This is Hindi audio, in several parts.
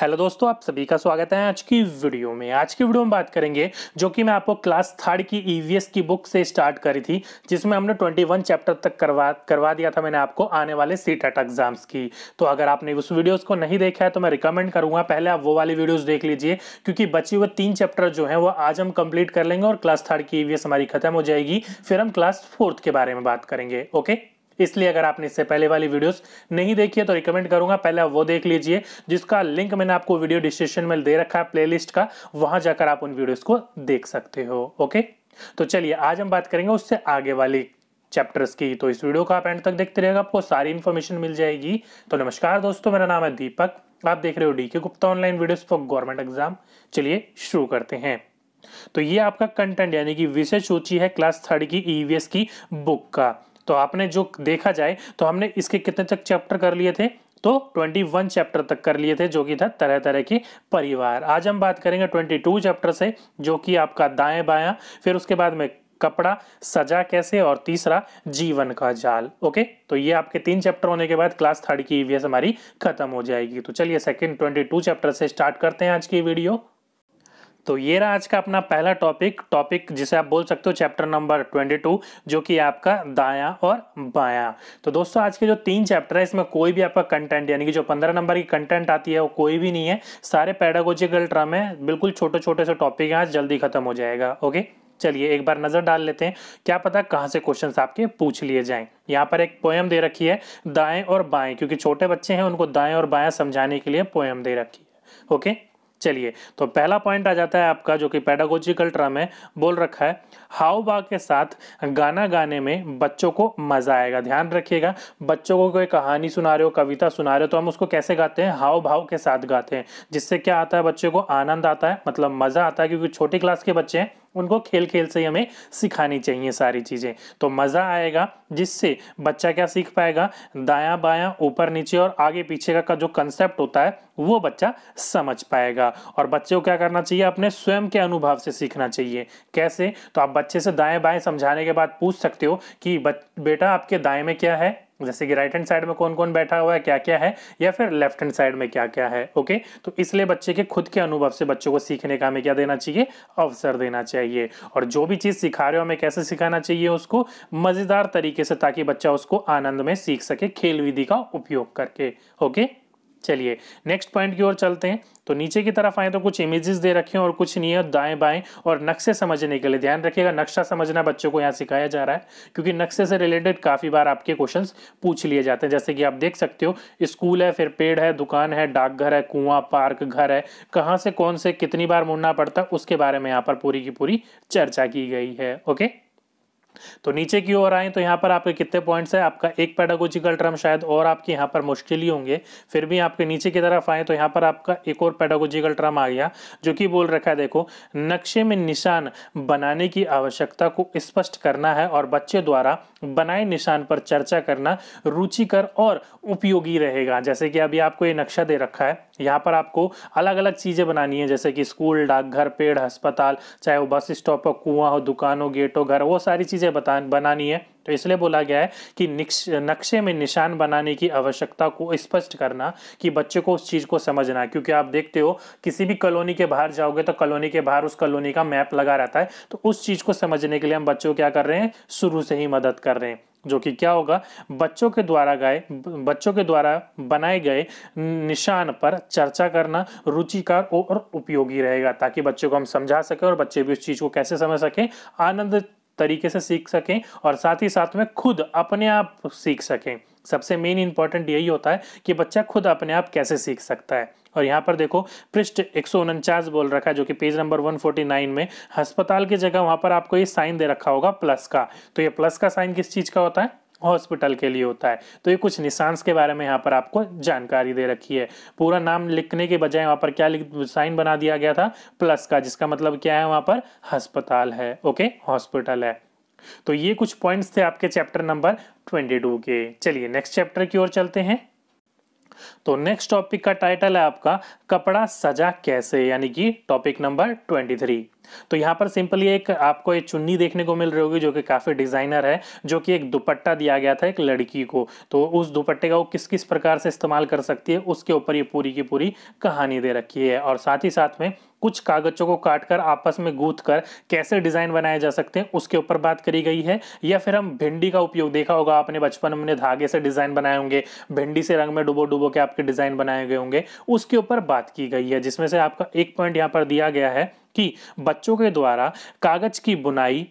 हेलो दोस्तों आप सभी का स्वागत है आज की वीडियो में आज की वीडियो में बात करेंगे जो कि मैं आपको क्लास थर्ड की ईवीएस e की बुक से स्टार्ट करी थी जिसमें हमने 21 चैप्टर तक करवा करवा दिया था मैंने आपको आने वाले सी टेट एग्जाम्स की तो अगर आपने उस वीडियोस को नहीं देखा है तो मैं रिकमेंड करूंगा पहले आप वो वाली वीडियोज देख लीजिए क्योंकि बचे हुए तीन चैप्टर जो है वो आज हम कंप्लीट कर लेंगे और क्लास थर्ड की ई e हमारी खत्म हो जाएगी फिर हम क्लास फोर्थ के बारे में बात करेंगे ओके इसलिए अगर आपने इससे पहले वाली वीडियोस नहीं देखी है तो रिकमेंड करूंगा पहले आप वो देख लीजिए जिसका लिंक मैंने आपको वीडियो डिस्क्रिप्शन में दे रखा है प्लेलिस्ट का वहां जाकर आप उन वीडियोस को देख सकते हो ओके तो चलिए आज हम बात करेंगे उससे आगे वाली चैप्टर्स की तो इस वीडियो को आप एंड तक देखते रहेगा आपको सारी इन्फॉर्मेशन मिल जाएगी तो नमस्कार दोस्तों मेरा नाम है दीपक आप देख रहे हो D Gupta online videos for government exam चलिए शुरू करते हैं तो ये आपका कंटेंट यानी कि विषय सूची है क्लास थर्ड की ईवीएस e की बुक का तो आपने जो देखा जाए तो हमने इसके कितने तक चैप्टर कर लिए थे तो 21 चैप्टर तक कर लिए थे जो कि था तरह तरह के परिवार आज हम बात करेंगे 22 चैप्टर से जो कि आपका दाएं बायां फिर उसके बाद में कपड़ा सजा कैसे और तीसरा जीवन का जाल ओके तो ये आपके तीन चैप्टर होने के बाद क्लास थर्ड की ईवीएस e हमारी खत्म हो जाएगी तो चलिए सेकंड 22 चैप्टर से स्टार्ट करते हैं आज की वीडियो तो ये रहा आज का अपना पहला टॉपिक टॉपिक जिसे आप बोल सकते हो चैप्टर नंबर 22 जो कि आपका दाया और बाया तो दोस्तों आज के जो तीन चैप्टर है इसमें कोई भी आपका कंटेंट यानी कि जो 15 नंबर की कंटेंट आती है वो कोई भी नहीं है सारे पैडागोजिकल ट्रम है बिल्कुल छोटे छोटे से टॉपिक है आज जल्दी खत्म हो जाएगा ओके चलिए एक बार नज़र डाल लेते हैं क्या पता कहाँ से क्वेश्चन आपके पूछ लिए जाए यहाँ पर एक पोएम दे रखी है दाएँ और बाएं क्योंकि छोटे बच्चे हैं उनको दाएँ और बाएं समझाने के लिए पोएम दे रखी है ओके चलिए तो पहला पॉइंट आ जाता है आपका जो कि पैडागोजिकल ट्रम है बोल रखा है हाउ बा के साथ गाना गाने में बच्चों को मज़ा आएगा ध्यान रखिएगा बच्चों को कोई कहानी सुना रहे हो कविता सुना रहे हो तो हम उसको कैसे गाते हैं हाव भाव के साथ गाते हैं जिससे क्या आता है बच्चे को आनंद आता है मतलब मज़ा आता है क्योंकि छोटी क्लास के बच्चे हैं उनको खेल खेल से हमें सिखानी चाहिए सारी चीज़ें तो मज़ा आएगा जिससे बच्चा क्या सीख पाएगा दायां बायां ऊपर नीचे और आगे पीछे का, का जो कंसेप्ट होता है वो बच्चा समझ पाएगा और बच्चे को क्या करना चाहिए अपने स्वयं के अनुभव से सीखना चाहिए कैसे तो आप बच्चे से दाएं बाएं समझाने के बाद पूछ सकते हो कि बेटा आपके दाएं में क्या है जैसे कि राइट हैंड साइड में कौन कौन बैठा हुआ है क्या क्या है या फिर लेफ्ट हैंड साइड में क्या क्या है ओके तो इसलिए बच्चे के खुद के अनुभव से बच्चों को सीखने का हमें क्या देना चाहिए अवसर देना चाहिए और जो भी चीज़ सिखा रहे हो हमें कैसे सिखाना चाहिए उसको मज़ेदार तरीके से ताकि बच्चा उसको आनंद में सीख सके खेल विधि का उपयोग करके ओके चलिए नेक्स्ट पॉइंट की ओर चलते हैं तो नीचे की तरफ आए तो कुछ इमेजेस दे रखे हैं और कुछ नियत दाएं बाएं और नक्शे समझने के लिए ध्यान रखिएगा नक्शा समझना बच्चों को यहाँ सिखाया जा रहा है क्योंकि नक्शे से रिलेटेड काफ़ी बार आपके क्वेश्चंस पूछ लिए जाते हैं जैसे कि आप देख सकते हो स्कूल है फिर पेड़ है दुकान है डाकघर है कुआं पार्क घर है कहाँ से कौन से कितनी बार मुड़ना पड़ता है उसके बारे में यहाँ पर पूरी की पूरी चर्चा की गई है ओके तो नीचे की ओर आएँ तो यहाँ पर आपके कितने पॉइंट्स हैं आपका एक पैडागोजिकल टर्म शायद और आपके यहाँ पर मुश्किल ही होंगे फिर भी आपके नीचे की तरफ आएँ तो यहाँ पर आपका एक और पैडागोजिकल टर्म आ गया जो कि बोल रखा है देखो नक्शे में निशान बनाने की आवश्यकता को स्पष्ट करना है और बच्चे द्वारा बनाए निशान पर चर्चा करना रुचिकर और उपयोगी रहेगा जैसे कि अभी आपको ये नक्शा दे रखा है यहाँ पर आपको अलग अलग चीज़ें बनानी है जैसे कि स्कूल डाकघर पेड़ अस्पताल चाहे वो बस स्टॉप हो कुआं हो दुकान हो गेट हो घर वो सारी चीज़ें चीज़ें बता बनानी है तो इसलिए बोला गया है कि नक्शे में निशान बनाने की आवश्यकता को स्पष्ट करना कि बच्चे को उस चीज़ को समझना क्योंकि आप देखते हो किसी भी कॉलोनी के बाहर जाओगे तो कॉलोनी के बाहर उस कॉलोनी का मैप लगा रहता है तो उस चीज़ को समझने के लिए हम बच्चों क्या कर रहे हैं शुरू से ही मदद कर रहे हैं जो कि क्या होगा बच्चों के द्वारा गए बच्चों के द्वारा बनाए गए निशान पर चर्चा करना रुचिकार और उपयोगी रहेगा ताकि बच्चों को हम समझा सकें और बच्चे भी उस चीज़ को कैसे समझ सकें आनंद तरीके से सीख सकें और साथ ही साथ में खुद अपने आप सीख सकें सबसे मेन इंपॉर्टेंट यही होता है कि बच्चा खुद अपने आप कैसे सीख सकता है और यहाँ पर देखो पृष्ठ एक बोल रखा है जो कि पेज नंबर 149 में अस्पताल की जगह वहाँ पर आपको ये साइन दे रखा होगा प्लस का तो ये प्लस का साइन किस चीज़ का होता है हॉस्पिटल के लिए होता है तो ये कुछ निशांस के बारे में यहाँ पर आपको जानकारी दे रखी है पूरा नाम लिखने के बजाय वहाँ पर क्या साइन बना दिया गया था प्लस का जिसका मतलब क्या है वहाँ पर अस्पताल है ओके हॉस्पिटल है तो ये कुछ पॉइंट्स थे आपके चैप्टर नंबर टू के चलिए नेक्स्ट चैप्टर की ओर चलते हैं तो नेक्स्ट टॉपिक का टाइटल है आपका कपड़ा सजा कैसे यानी कि टॉपिक नंबर ट्वेंटी थ्री तो यहाँ पर सिंपली एक आपको एक चुन्नी देखने को मिल रही होगी जो कि काफ़ी डिज़ाइनर है जो कि एक दुपट्टा दिया गया था एक लड़की को तो उस दुपट्टे का वो किस किस प्रकार से इस्तेमाल कर सकती है उसके ऊपर ये पूरी की पूरी कहानी दे रखी है और साथ ही साथ में कुछ कागजों को काटकर आपस में गूथ कर कैसे डिज़ाइन बनाए जा सकते हैं उसके ऊपर बात करी गई है या फिर हम भिंडी का उपयोग देखा होगा आपने बचपन में धागे से डिज़ाइन बनाए होंगे भिंडी से रंग में डुबो डुबो के आपके डिज़ाइन बनाए गए होंगे उसके ऊपर बात की गई है जिसमें से आपका एक पॉइंट यहाँ पर दिया गया है कि बच्चों के द्वारा कागज़ की बुनाई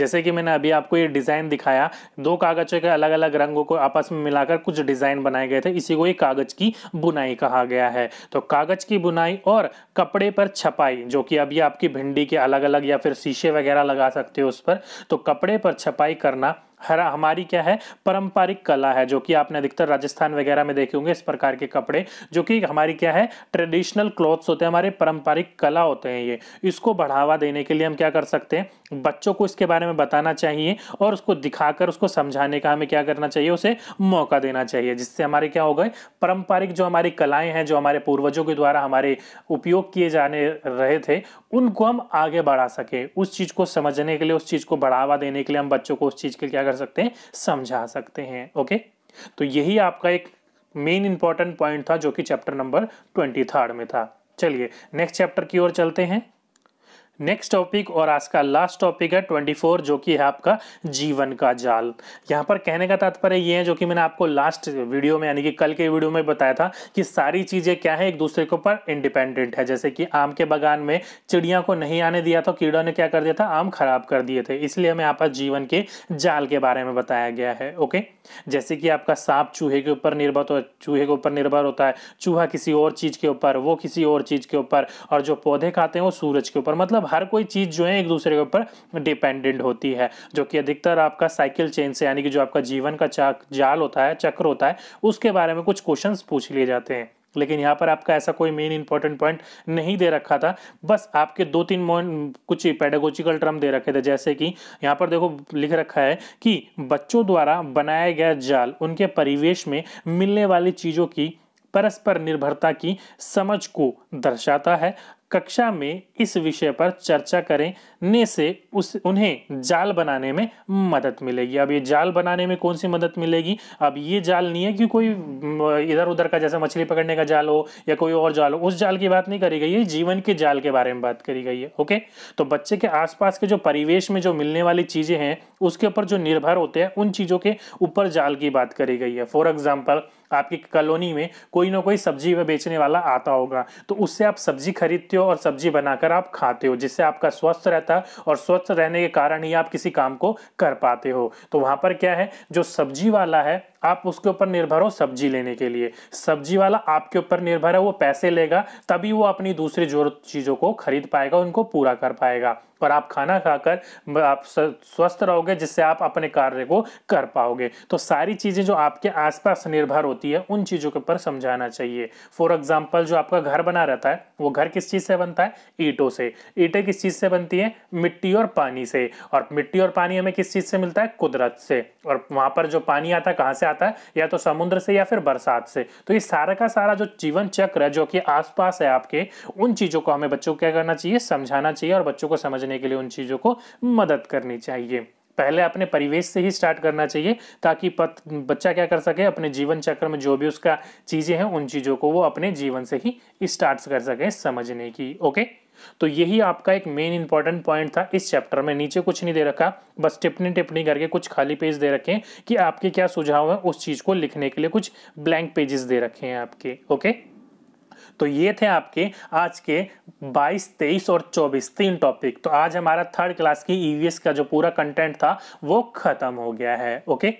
जैसे कि मैंने अभी आपको ये डिज़ाइन दिखाया दो कागज़ के अलग अलग रंगों को आपस में मिलाकर कुछ डिज़ाइन बनाए गए थे इसी को ये कागज़ की बुनाई कहा गया है तो कागज़ की बुनाई और कपड़े पर छपाई जो कि अभी आपकी भिंडी के अलग अलग या फिर शीशे वगैरह लगा सकते हो उस पर तो कपड़े पर छपाई करना हरा हमारी क्या है पारंपरिक कला है जो कि आपने अधिकतर राजस्थान वगैरह में देखे होंगे इस प्रकार के कपड़े जो कि हमारी क्या है ट्रेडिशनल क्लॉथ्स होते हैं हमारे पारंपरिक कला होते हैं ये इसको बढ़ावा देने के लिए हम क्या कर सकते हैं बच्चों को इसके बारे में बताना चाहिए और उसको दिखाकर उसको समझाने का हमें क्या करना चाहिए उसे मौका देना चाहिए जिससे हमारे क्या हो गए पारंपरिक जो हमारी कलाएं हैं जो हमारे पूर्वजों के द्वारा हमारे उपयोग किए जाने रहे थे उनको हम आगे बढ़ा सके उस चीज़ को समझने के लिए उस चीज़ को बढ़ावा देने के लिए हम बच्चों को उस चीज़ के क्या कर सकते हैं समझा सकते हैं ओके तो यही आपका एक मेन इंपॉर्टेंट पॉइंट था जो कि चैप्टर नंबर ट्वेंटी थर्ड में था चलिए नेक्स्ट चैप्टर की ओर चलते हैं नेक्स्ट टॉपिक और आज का लास्ट टॉपिक है 24 जो कि है आपका जीवन का जाल यहाँ पर कहने का तात्पर्य ये है जो कि मैंने आपको लास्ट वीडियो में यानी कि कल के वीडियो में बताया था कि सारी चीज़ें क्या है एक दूसरे के ऊपर इंडिपेंडेंट है जैसे कि आम के बगान में चिड़िया को नहीं आने दिया तो कीड़ों ने क्या कर दिया था आम खराब कर दिए थे इसलिए हमें यहाँ पर जीवन के जाल के बारे में बताया गया है ओके जैसे कि आपका सांप चूहे के ऊपर निर्भर तो चूहे के ऊपर निर्भर होता है चूहा किसी और चीज़ के ऊपर वो किसी और चीज़ के ऊपर और जो पौधे खाते हैं वो सूरज के ऊपर मतलब हर कोई चीज़ जो है एक दूसरे के ऊपर डिपेंडेंट होती है जो कि अधिकतर आपका साइकिल चेन से यानी कि जो आपका जीवन का चाक जाल होता है चक्र होता है उसके बारे में कुछ क्वेश्चन पूछ लिए जाते हैं लेकिन यहाँ पर आपका ऐसा कोई मेन इंपॉर्टेंट पॉइंट नहीं दे रखा था बस आपके दो तीन कुछ पेडागोजिकल टर्म दे रखे थे जैसे कि यहाँ पर देखो लिख रखा है कि बच्चों द्वारा बनाया गया जाल उनके परिवेश में मिलने वाली चीज़ों की परस्पर निर्भरता की समझ को दर्शाता है कक्षा में इस विषय पर चर्चा करने से उस उन्हें जाल बनाने में मदद मिलेगी अब ये जाल बनाने में कौन सी मदद मिलेगी अब ये जाल नहीं है कि कोई इधर उधर का जैसा मछली पकड़ने का जाल हो या कोई और जाल हो उस जाल की बात नहीं करी गई है जीवन के जाल के बारे में बात करी गई है ओके तो बच्चे के आसपास के जो परिवेश में जो मिलने वाली चीज़ें हैं उसके ऊपर जो निर्भर होते हैं उन चीज़ों के ऊपर जाल की बात करी गई है फॉर एग्जाम्पल आपकी कॉलोनी में कोई ना कोई सब्जी बेचने वाला आता होगा तो उससे आप सब्जी खरीदते हो हो और सब्जी बनाकर आप खाते हो जिससे आपका स्वस्थ रहता है और स्वस्थ रहने के कारण ही आप किसी काम को कर पाते हो तो वहां पर क्या है जो सब्जी वाला है आप उसके ऊपर निर्भर हो सब्जी लेने के लिए सब्जी वाला आपके ऊपर निर्भर है वो पैसे लेगा तभी वो अपनी दूसरी जरूरत चीज़ों को खरीद पाएगा उनको पूरा कर पाएगा और आप खाना खाकर आप स्वस्थ रहोगे जिससे आप अपने कार्य को कर पाओगे तो सारी चीज़ें जो आपके आसपास निर्भर होती है उन चीज़ों के ऊपर समझाना चाहिए फॉर एग्जाम्पल जो आपका घर बना रहता है वो घर किस चीज़ से बनता है ईटों से ईटें किस चीज़ से बनती है मिट्टी और पानी से और मिट्टी और पानी हमें किस चीज़ से मिलता है कुदरत से और वहां पर जो पानी आता है कहाँ से आता है या तो समुद्र से या फिर बरसात से तो ये सारा का सारा जो जीवन चक्र है जो कि आसपास है आपके उन चीज़ों को हमें बच्चों को क्या करना चाहिए समझाना चाहिए और बच्चों को समझने के लिए उन चीज़ों को मदद करनी चाहिए पहले अपने परिवेश से ही स्टार्ट करना चाहिए ताकि पत, बच्चा क्या कर सके अपने जीवन चक्र में जो भी उसका चीज़ें हैं उन चीज़ों को वो अपने जीवन से ही स्टार्ट कर सके समझने की ओके तो यही आपका एक मेन इंपॉर्टेंट पॉइंट था इस चैप्टर में नीचे कुछ नहीं दे रखा बस टिप्पणी टिप्पणी करके कुछ खाली पेज दे रखें कि आपके क्या सुझाव है उस चीज़ को लिखने के लिए कुछ ब्लैंक पेजेस दे रखे हैं आपके ओके तो ये थे आपके आज के 22, 23 और 24 तीन टॉपिक तो आज हमारा थर्ड क्लास की ईवीएस e का जो पूरा कंटेंट था वो खत्म हो गया है ओके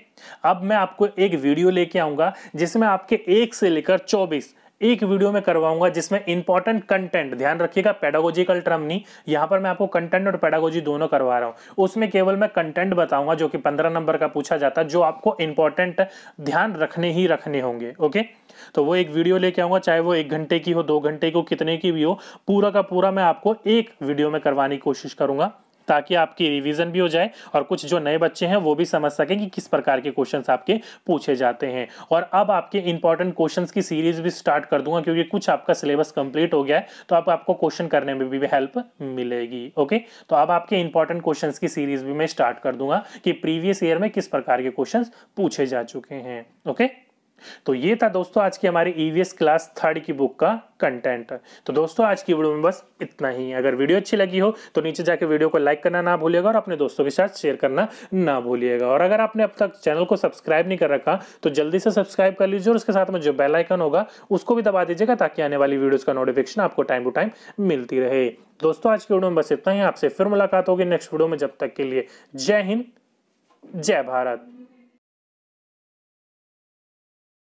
अब मैं आपको एक वीडियो लेके आऊंगा जिसमें आपके एक से लेकर 24 एक वीडियो में करवाऊंगा जिसमें इंपॉर्टेंट कंटेंट ध्यान रखिएगा पेडागोजिकल टर्म नहीं यहां पर मैं आपको कंटेंट और पेडागोजी दोनों करवा रहा हूं उसमें केवल मैं कंटेंट बताऊंगा जो कि पंद्रह नंबर का पूछा जाता है जो आपको इंपॉर्टेंट ध्यान रखने ही रखने होंगे ओके तो वो एक वीडियो लेके आऊंगा चाहे वो एक घंटे की हो दो घंटे की हो कितने की भी हो पूरा का पूरा मैं आपको एक वीडियो में करवाने की कोशिश करूंगा ताकि आपकी रिवीजन भी हो जाए और कुछ जो नए बच्चे हैं वो भी समझ सकें कि किस प्रकार के क्वेश्चंस आपके पूछे जाते हैं और अब आपके इंपॉर्टेंट क्वेश्चंस की सीरीज भी स्टार्ट कर दूंगा क्योंकि कुछ आपका सिलेबस कंप्लीट हो गया है तो अब आपको क्वेश्चन करने में भी, भी हेल्प मिलेगी ओके तो अब आपके इंपॉर्टेंट क्वेश्चन की सीरीज भी मैं स्टार्ट कर दूंगा कि प्रीवियस ईयर में किस प्रकार के क्वेश्चन पूछे जा चुके हैं ओके तो ये था दोस्तों आज की हमारी ईवीएस e क्लास थर्ड की बुक का कंटेंट तो दोस्तों आज की वीडियो में बस इतना ही अगर वीडियो अच्छी लगी हो तो नीचे जाके वीडियो को लाइक करना ना भूलिएगा और अपने दोस्तों के साथ शेयर करना ना भूलिएगा और अगर आपने अब तक चैनल को सब्सक्राइब नहीं कर रखा तो जल्दी से सब्सक्राइब कर लीजिए और उसके साथ में जो बेलाइकन होगा उसको भी दबा दीजिएगा ताकि आने वाली वीडियोज़ का नोटिफिकेशन आपको टाइम टू टाइम मिलती रहे दोस्तों आज की वीडियो में बस इतना ही आपसे फिर मुलाकात होगी नेक्स्ट वीडियो में जब तक के लिए जय हिंद जय भारत